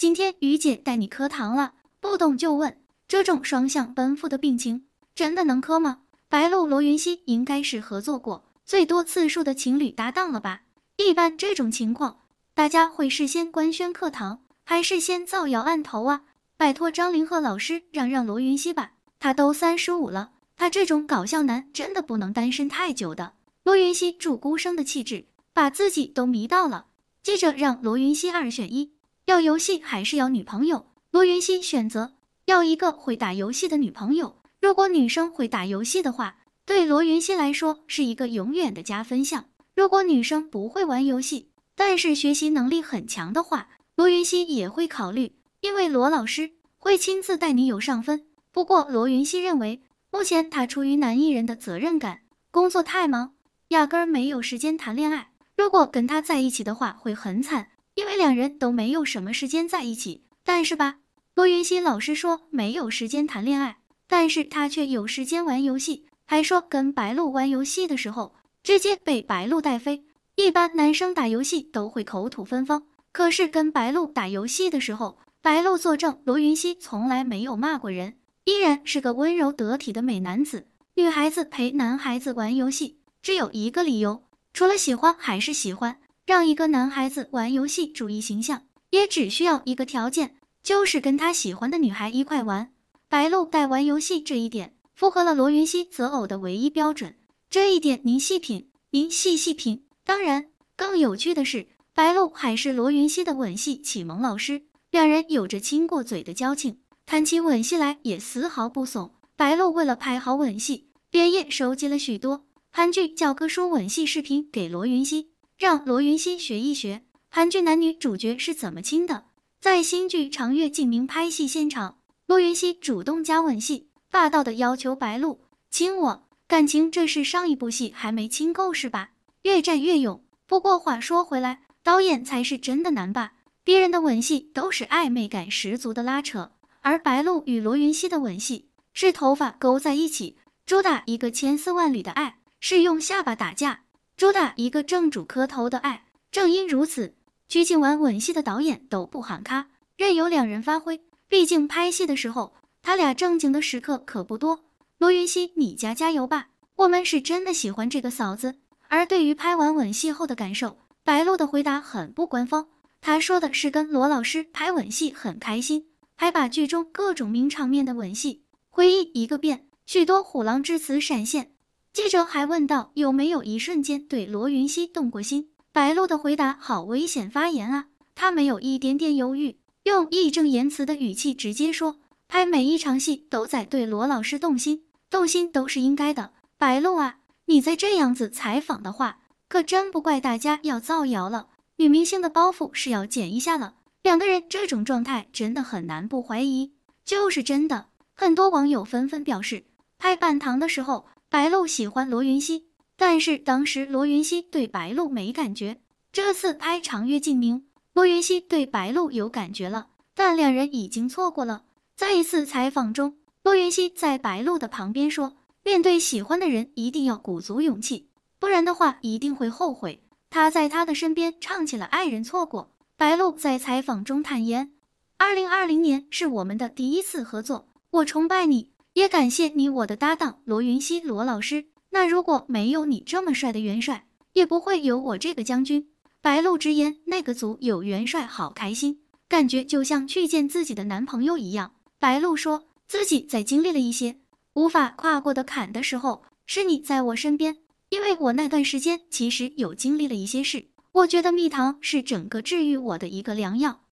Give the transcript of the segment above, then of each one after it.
今天雨姐带你磕糖了，不懂就问。这种双向奔赴的病情，真的能磕吗？白鹿罗云熙应该是合作过最多次数的情侣搭档了吧？一般这种情况，大家会事先官宣课堂，还是先造谣案头啊？拜托张凌赫老师让让罗云熙吧，他都三十五了，他这种搞笑男真的不能单身太久的。罗云熙注孤生的气质，把自己都迷到了。接着让罗云熙二选一。要游戏还是要女朋友？罗云熙选择要一个会打游戏的女朋友。如果女生会打游戏的话，对罗云熙来说是一个永远的加分项。如果女生不会玩游戏，但是学习能力很强的话，罗云熙也会考虑，因为罗老师会亲自带你有上分。不过罗云熙认为，目前他出于男艺人的责任感，工作太忙，压根儿没有时间谈恋爱。如果跟他在一起的话，会很惨。因为两人都没有什么时间在一起，但是吧，罗云熙老实说没有时间谈恋爱，但是他却有时间玩游戏，还说跟白鹿玩游戏的时候直接被白鹿带飞。一般男生打游戏都会口吐芬芳，可是跟白鹿打游戏的时候，白鹿作证罗云熙从来没有骂过人，依然是个温柔得体的美男子。女孩子陪男孩子玩游戏只有一个理由，除了喜欢还是喜欢。让一个男孩子玩游戏注意形象，也只需要一个条件，就是跟他喜欢的女孩一块玩。白露在玩游戏这一点，符合了罗云熙择偶的唯一标准。这一点您细品，您细细品。当然，更有趣的是，白露还是罗云熙的吻戏启蒙老师，两人有着亲过嘴的交情，谈起吻戏来也丝毫不怂。白露为了拍好吻戏，连夜收集了许多韩剧教科书吻戏视频给罗云熙。让罗云熙学一学韩剧男女主角是怎么亲的。在新剧《长月烬明》拍戏现场，罗云熙主动加吻戏，霸道的要求白鹿亲我，感情这是上一部戏还没亲够是吧？越战越勇。不过话说回来，导演才是真的难吧？别人的吻戏都是暧昧感十足的拉扯，而白鹿与罗云熙的吻戏是头发勾在一起，主打一个千丝万缕的爱，是用下巴打架。主打一个正主磕头的爱，正因如此，鞠婧祎吻戏的导演都不喊卡，任由两人发挥。毕竟拍戏的时候，他俩正经的时刻可不多。罗云熙，你家加油吧！我们是真的喜欢这个嫂子。而对于拍完吻戏后的感受，白鹿的回答很不官方。她说的是跟罗老师拍吻戏很开心，还把剧中各种名场面的吻戏回忆一个遍，许多虎狼之词闪现。记者还问道：“有没有一瞬间对罗云熙动过心？”白鹿的回答好危险发言啊！他没有一点点犹豫，用义正言辞的语气直接说：“拍每一场戏都在对罗老师动心，动心都是应该的。”白鹿啊，你再这样子采访的话，可真不怪大家要造谣了。女明星的包袱是要减一下了。两个人这种状态真的很难不怀疑，就是真的。很多网友纷纷表示，拍《半糖》的时候。白露喜欢罗云熙，但是当时罗云熙对白露没感觉。这次拍《长月烬明》，罗云熙对白露有感觉了，但两人已经错过了。在一次采访中，罗云熙在白露的旁边说：“面对喜欢的人，一定要鼓足勇气，不然的话一定会后悔。”他在他的身边唱起了《爱人错过》。白露在采访中坦言：“二零二零年是我们的第一次合作，我崇拜你。”也感谢你，我的搭档罗云熙罗老师。那如果没有你这么帅的元帅，也不会有我这个将军。白露直言，那个组有元帅，好开心，感觉就像去见自己的男朋友一样。白露说自己在经历了一些无法跨过的坎的时候，是你在我身边，因为我那段时间其实有经历了一些事。我觉得蜜糖是整个治愈我的一个良药。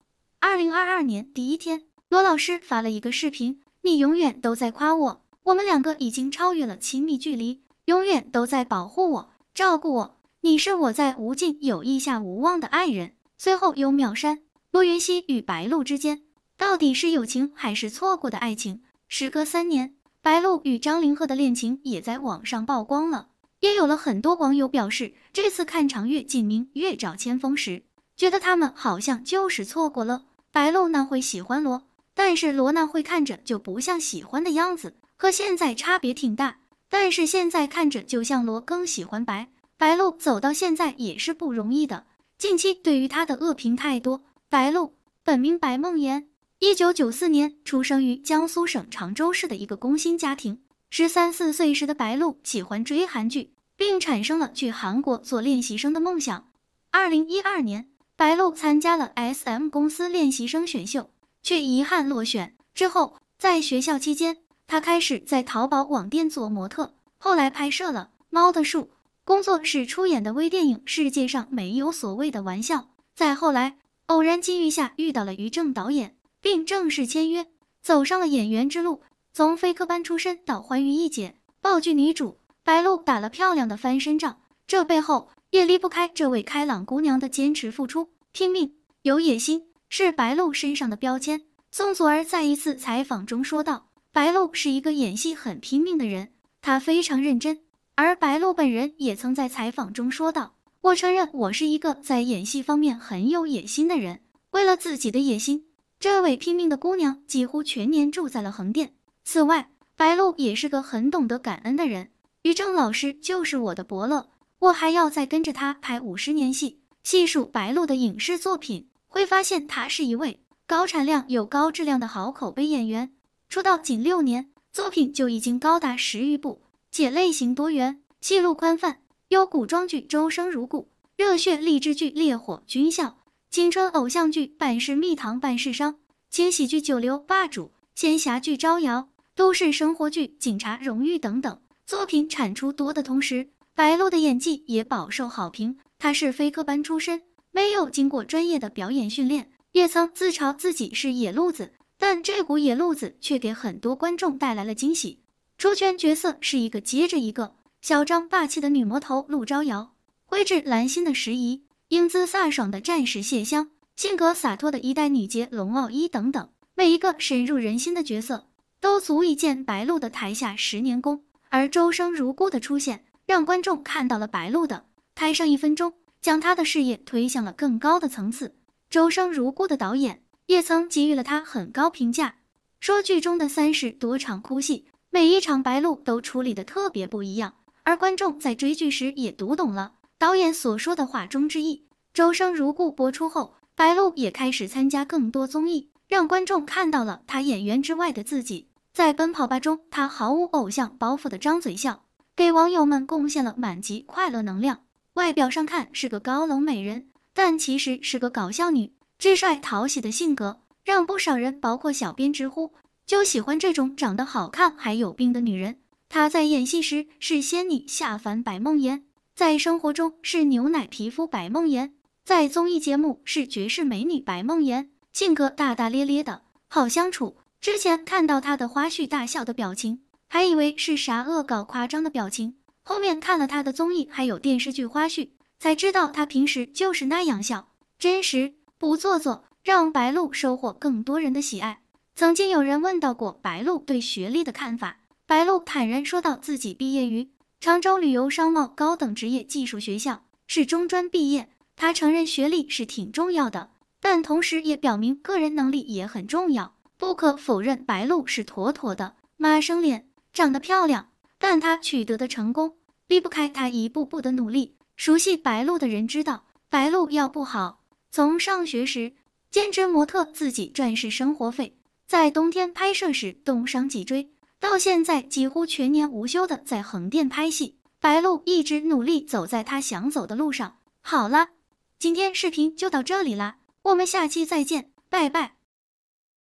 二零二二年第一天，罗老师发了一个视频。你永远都在夸我，我们两个已经超越了亲密距离，永远都在保护我、照顾我。你是我在无尽友谊下无望的爱人。最后有秒删。罗云熙与白鹿之间到底是友情还是错过的爱情？时隔三年，白鹿与张凌赫的恋情也在网上曝光了，也有了很多网友表示，这次看《长月烬明》月照千峰时，觉得他们好像就是错过了白鹿那会喜欢罗。但是罗娜会看着就不像喜欢的样子，和现在差别挺大。但是现在看着就像罗更喜欢白。白露走到现在也是不容易的。近期对于她的恶评太多。白露本名白梦妍，一九九四年出生于江苏省常州市的一个工薪家庭。十三四岁时的白露喜欢追韩剧，并产生了去韩国做练习生的梦想。二零一二年，白露参加了 SM 公司练习生选秀。却遗憾落选。之后，在学校期间，他开始在淘宝网店做模特，后来拍摄了《猫的树》，工作室出演的微电影《世界上没有所谓的玩笑》。再后来，偶然机遇下遇到了于正导演，并正式签约，走上了演员之路。从飞科班出身到《欢愉一姐》、爆剧女主白鹿打了漂亮的翻身仗，这背后也离不开这位开朗姑娘的坚持、付出、拼命、有野心。是白露身上的标签。宋祖儿在一次采访中说道：“白露是一个演戏很拼命的人，她非常认真。”而白露本人也曾在采访中说道：“我承认我是一个在演戏方面很有野心的人。为了自己的野心，这位拼命的姑娘几乎全年住在了横店。”此外，白露也是个很懂得感恩的人。于正老师就是我的伯乐，我还要再跟着他拍五十年戏。细数白露的影视作品。会发现他是一位高产量、有高质量的好口碑演员。出道仅六年，作品就已经高达十余部，且类型多元，戏路宽泛，有古装剧《周生如故》、热血励志剧《烈火军校》、青春偶像剧《办事蜜糖办事商》、轻喜剧《九流霸主》、仙侠剧《招摇》，都市生活剧《警察荣誉》等等。作品产出多的同时，白鹿的演技也饱受好评。他是非科班出身。没有经过专业的表演训练，叶曾自嘲自己是野路子，但这股野路子却给很多观众带来了惊喜。出圈角色是一个接着一个：小张霸气的女魔头陆昭瑶，灰质兰心的时宜，英姿飒爽的战士谢香，性格洒脱的一代女杰龙傲一等等。每一个深入人心的角色，都足以见白鹿的台下十年功。而周生如故的出现，让观众看到了白鹿的台上一分钟。将他的事业推向了更高的层次。周生如故的导演也曾给予了他很高评价，说剧中的三十多场哭戏，每一场白鹿都处理得特别不一样。而观众在追剧时也读懂了导演所说的话中之意。《周生如故》播出后，白鹿也开始参加更多综艺，让观众看到了他演员之外的自己。在《奔跑吧》中，他毫无偶像包袱的张嘴笑，给网友们贡献了满级快乐能量。外表上看是个高冷美人，但其实是个搞笑女，至帅讨喜的性格让不少人，包括小编直呼就喜欢这种长得好看还有病的女人。她在演戏时是仙女下凡白梦妍，在生活中是牛奶皮肤白梦妍，在综艺节目是绝世美女白梦妍，性格大大咧咧的好相处。之前看到她的花絮，大笑的表情还以为是啥恶搞夸张的表情。后面看了他的综艺，还有电视剧花絮，才知道他平时就是那样笑，真实不做作，让白鹿收获更多人的喜爱。曾经有人问到过白鹿对学历的看法，白鹿坦然说到自己毕业于常州旅游商贸高等职业技术学校，是中专毕业。他承认学历是挺重要的，但同时也表明个人能力也很重要。不可否认，白鹿是妥妥的妈生脸，长得漂亮，但她取得的成功。离不开他一步步的努力。熟悉白鹿的人知道，白鹿要不好。从上学时兼职模特，自己赚是生活费；在冬天拍摄时冻伤脊椎，到现在几乎全年无休的在横店拍戏。白鹿一直努力走在他想走的路上。好了，今天视频就到这里啦，我们下期再见，拜拜。